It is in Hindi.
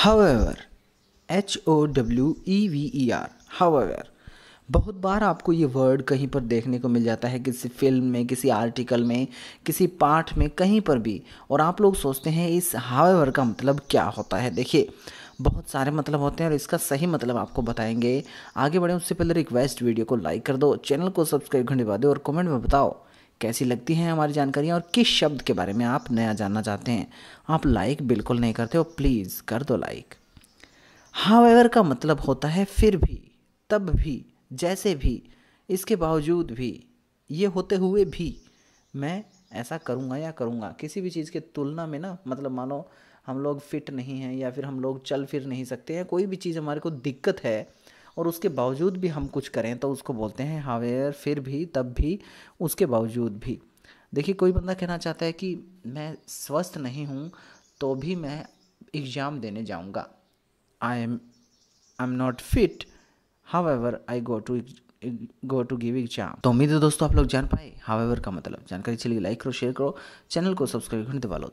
however h o w e v e r however बहुत बार आपको ये वर्ड कहीं पर देखने को मिल जाता है किसी फिल्म में किसी आर्टिकल में किसी पाठ में कहीं पर भी और आप लोग सोचते हैं इस हावेवर का मतलब क्या होता है देखिए बहुत सारे मतलब होते हैं और इसका सही मतलब आपको बताएंगे आगे बढ़े उससे पहले रिक्वेस्ट वीडियो को लाइक कर दो चैनल को सब्सक्राइब घंटे बाद और कमेंट में बताओ कैसी लगती हैं हमारी जानकारियाँ और किस शब्द के बारे में आप नया जानना चाहते हैं आप लाइक बिल्कुल नहीं करते हो प्लीज़ कर दो लाइक हावेवर का मतलब होता है फिर भी तब भी जैसे भी इसके बावजूद भी ये होते हुए भी मैं ऐसा करूँगा या करूँगा किसी भी चीज़ के तुलना में ना मतलब मानो हम लोग फिट नहीं हैं या फिर हम लोग चल फिर नहीं सकते हैं कोई भी चीज़ हमारे को दिक्कत है और उसके बावजूद भी हम कुछ करें तो उसको बोलते हैं हावेयर फिर भी तब भी उसके बावजूद भी देखिए कोई बंदा कहना चाहता है कि मैं स्वस्थ नहीं हूँ तो भी मैं एग्ज़ाम देने जाऊँगा I am I am not fit however I go to go to give exam तो उम्मीद है दोस्तों आप लोग जान पाए हावेवर का मतलब जानकारी चलिए लाइक करो शेयर करो चैनल को सब्सक्राइब करने दे